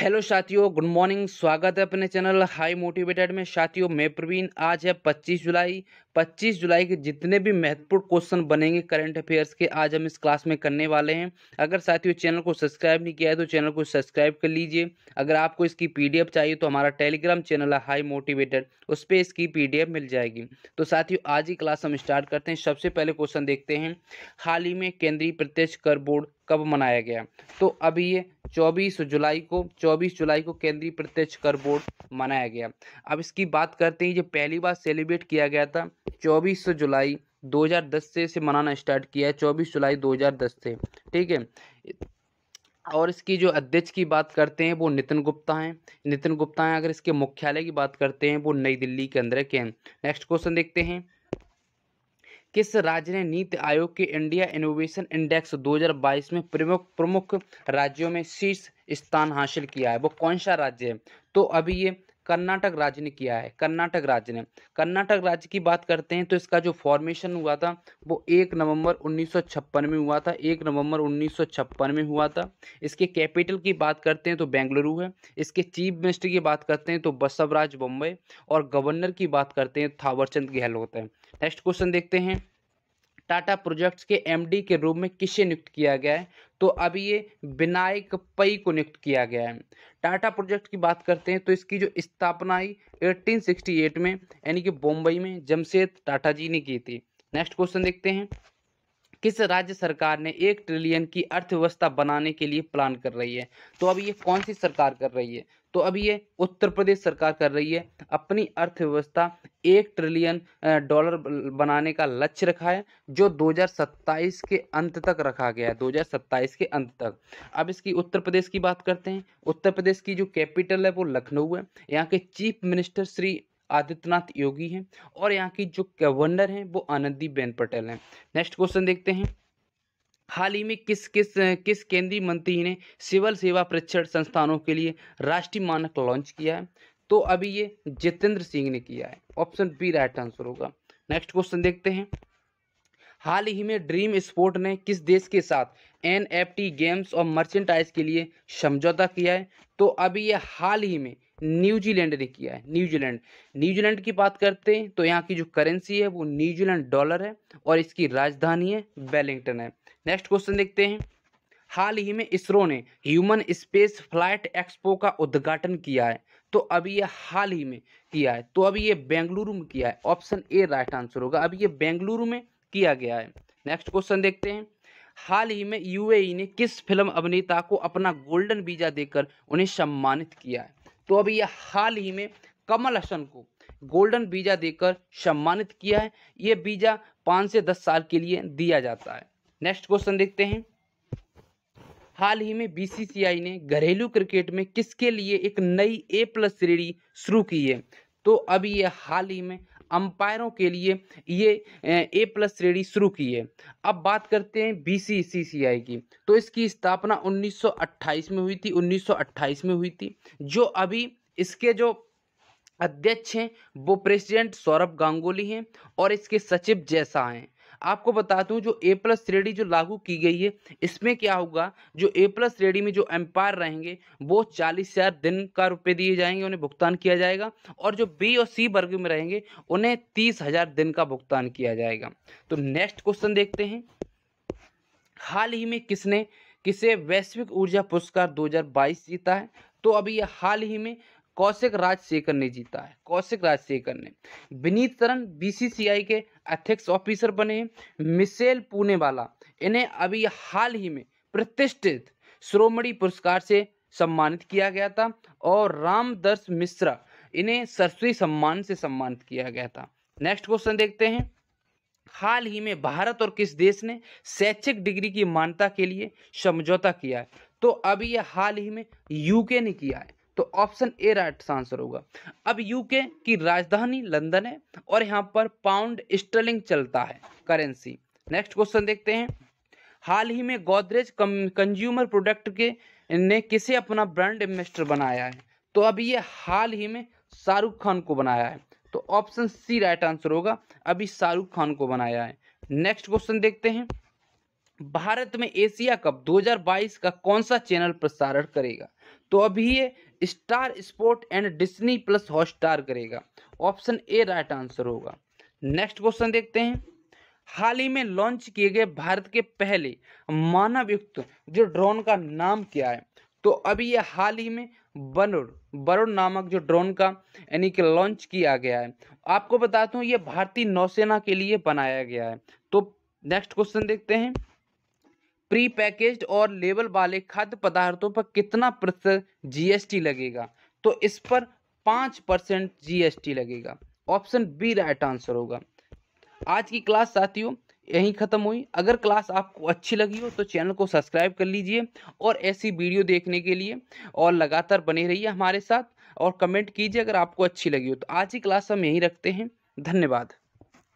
hello साथियों good morning स्वागत है अपने चैनल हाई मोटिवेटेड में साथियों मैं प्रवीण आज है 25 जुलाई 25 जुलाई के जितने भी महत्वपूर्ण क्वेश्चन बनेंगे करंट अफेयर्स के आज हम इस क्लास में करने वाले हैं अगर साथियों चैनल को सब्सक्राइब नहीं किया है तो चैनल को सब्सक्राइब कर लीजिए अगर आपको इसकी पी चाहिए तो हमारा टेलीग्राम चैनल है हाई मोटिवेटेड उस पर इसकी पी मिल जाएगी तो साथियों आज ही क्लास हम स्टार्ट करते हैं सबसे पहले क्वेश्चन देखते हैं हाल ही में केंद्रीय प्रत्यक्ष कर बोर्ड कब मनाया गया तो अभी ये 24 जुलाई को 24 जुलाई को केंद्रीय प्रत्यक्ष कर बोर्ड मनाया गया अब इसकी बात करते हैं जो पहली बार सेलिब्रेट किया गया था 24 जुलाई 2010 से इसे मनाना स्टार्ट किया है चौबीस जुलाई 2010 से ठीक है और इसकी जो अध्यक्ष की बात करते हैं वो नितिन गुप्ता हैं नितिन गुप्ता हैं अगर इसके मुख्यालय की बात करते हैं वो नई दिल्ली के अंदर के हैं नेक्स्ट क्वेश्चन देखते हैं किस राज्य ने नीति आयोग के इंडिया इनोवेशन इंडेक्स 2022 में प्रमुख प्रमुख राज्यों में शीर्ष स्थान हासिल किया है वो कौन सा राज्य है तो अभी ये कर्नाटक राज्य ने किया है कर्नाटक राज्य ने कर्नाटक राज्य की बात करते हैं तो इसका जो फॉर्मेशन हुआ था वो एक नवंबर 1956 में हुआ था एक नवंबर 1956 में हुआ था इसके कैपिटल की बात करते हैं तो बेंगलुरु है इसके चीफ मिनिस्टर की बात करते हैं तो बसवराज बम्बई और गवर्नर की बात करते हैं थावरचंद गहलोत है नेक्स्ट क्वेश्चन देखते हैं टाटा प्रोजेक्ट्स के एमडी के रूप में किसे नियुक्त किया गया है तो अब ये विनायक पई को नियुक्त किया गया है टाटा प्रोजेक्ट की बात करते हैं तो इसकी जो स्थापना ही 1868 में यानी कि बम्बई में जमशेद टाटा जी ने की थी नेक्स्ट क्वेश्चन देखते हैं किस राज्य सरकार ने एक ट्रिलियन की अर्थव्यवस्था बनाने के लिए प्लान कर रही है तो अब ये कौन सी सरकार कर रही है तो अब ये उत्तर प्रदेश सरकार कर रही है अपनी अर्थव्यवस्था एक ट्रिलियन डॉलर बनाने का लक्ष्य रखा है जो 2027 के अंत तक रखा गया है 2027 के अंत तक अब इसकी उत्तर प्रदेश की बात करते हैं उत्तर प्रदेश की जो कैपिटल है वो लखनऊ है यहाँ के चीफ मिनिस्टर श्री आदित्यनाथ योगी हैं और यहाँ की जो गवर्नर हैं वो आनंदी बेन पटेल हैं नेक्स्ट क्वेश्चन देखते हैं हाल ही में किस किस किस केंद्रीय मंत्री ने सिविल सेवा परीक्षण संस्थानों के लिए राष्ट्रीय मानक लॉन्च किया है तो अभी ये जितेंद्र सिंह ने किया है ऑप्शन बी राइट आंसर होगा नेक्स्ट क्वेश्चन देखते हैं हाल ही में ड्रीम स्पोर्ट ने किस देश के साथ एन गेम्स और मर्चेंटाइज के लिए समझौता किया है तो अभी ये हाल ही में न्यूजीलैंड ने किया है न्यूजीलैंड न्यूजीलैंड की बात करते हैं तो यहाँ की जो करेंसी है वो न्यूजीलैंड डॉलर है और इसकी राजधानी है वेलिंगटन है नेक्स्ट क्वेश्चन देखते हैं हाल ही में इसरो ने ह्यूमन स्पेस फ्लाइट एक्सपो का उद्घाटन किया है तो अभी ये हाल ही में किया है तो अभी ये बेंगलुरु में किया है ऑप्शन ए राइट आंसर होगा अभी ये बेंगलुरु में किया गया है नेक्स्ट क्वेश्चन देखते हैं हाल ही में यूएई ने किस फिल्म अभिनेता को अपना गोल्डन वीजा देकर उन्हें सम्मानित किया है तो अभी यह हाल ही में कमल हसन को गोल्डन बीजा देकर सम्मानित किया है यह बीजा पाँच से दस साल के लिए दिया जाता है नेक्स्ट क्वेश्चन देखते हैं हाल ही में बीसीसीआई ने घरेलू क्रिकेट में किसके लिए एक नई ए प्लस श्रेणी शुरू की है तो अभी यह हाल ही में अंपायरों के लिए ये ए प्लस श्रेणी शुरू की है अब बात करते हैं बी सी सी सी आई की तो इसकी स्थापना 1928 में हुई थी 1928 में हुई थी जो अभी इसके जो अध्यक्ष हैं वो प्रेसिडेंट सौरभ गांगुली हैं और इसके सचिव जैसा हैं आपको बता दूं जो ए प्लस श्रेणी जो लागू की गई है इसमें क्या होगा जो ए प्लस श्रेणी में जो एम्पायर रहेंगे वो चालीस हजार दिन का रुपए दिए जाएंगे उन्हें भुगतान किया जाएगा और जो बी और सी वर्ग में रहेंगे उन्हें तीस हजार दिन का भुगतान किया जाएगा तो नेक्स्ट क्वेश्चन देखते हैं हाल ही में किसने किसे वैश्विक ऊर्जा पुरस्कार दो जीता है तो अभी हाल ही में कौशिक राजशेखर ने जीता है कौशिक राजशेखर ने विनीत तरन बीसीसीआई के एथिक्स ऑफिसर बने हैं मिसेल वाला इन्हें अभी हाल ही में प्रतिष्ठित श्रोमणी पुरस्कार से सम्मानित किया गया था और रामदर्श मिश्रा इन्हें सरस्वती सम्मान से सम्मानित किया गया था नेक्स्ट क्वेश्चन देखते हैं हाल ही में भारत और किस देश ने शैक्षिक डिग्री की मान्यता के लिए समझौता किया है तो अभी यह हाल ही में यूके ने किया है तो ऑप्शन ए राइट आंसर होगा अब यूके की राजधानी लंदन है और यहाँ पर पाउंड स्टर्लिंग चलता है करेंसी नेक्स्ट क्वेश्चन देखते हैं हाल ही में गोदरेज कंज्यूमर प्रोडक्ट के ने किसे अपना ब्रांड एम्बेसडर बनाया है तो अब ये हाल ही में शाहरुख खान को बनाया है तो ऑप्शन सी राइट आंसर होगा अभी शाहरुख खान को बनाया है नेक्स्ट क्वेश्चन देखते हैं भारत में एशिया कप 2022 का कौन सा चैनल प्रसारण करेगा तो अभी ये Star Sport and Disney Plus Hotstar करेगा ऑप्शन ए राइट आंसर होगा नेक्स्ट क्वेश्चन देखते हैं हाल ही में लॉन्च किए गए भारत के पहले मानव युक्त जो ड्रोन का नाम क्या है तो अभी यह हाल ही में बरुण बरुण नामक जो ड्रोन का यानी कि लॉन्च किया गया है आपको बताता हूँ ये भारतीय नौसेना के लिए बनाया गया है तो नेक्स्ट क्वेश्चन देखते हैं प्री पैकेज और लेबल वाले खाद्य पदार्थों पर कितना प्रतिशत जीएसटी लगेगा तो इस पर पाँच परसेंट जीएसटी लगेगा ऑप्शन बी राइट आंसर होगा आज की क्लास साथियों यहीं ख़त्म हुई अगर क्लास आपको अच्छी लगी हो तो चैनल को सब्सक्राइब कर लीजिए और ऐसी वीडियो देखने के लिए और लगातार बने रहिए हमारे साथ और कमेंट कीजिए अगर आपको अच्छी लगी हो तो आज की क्लास हम यहीं रखते हैं धन्यवाद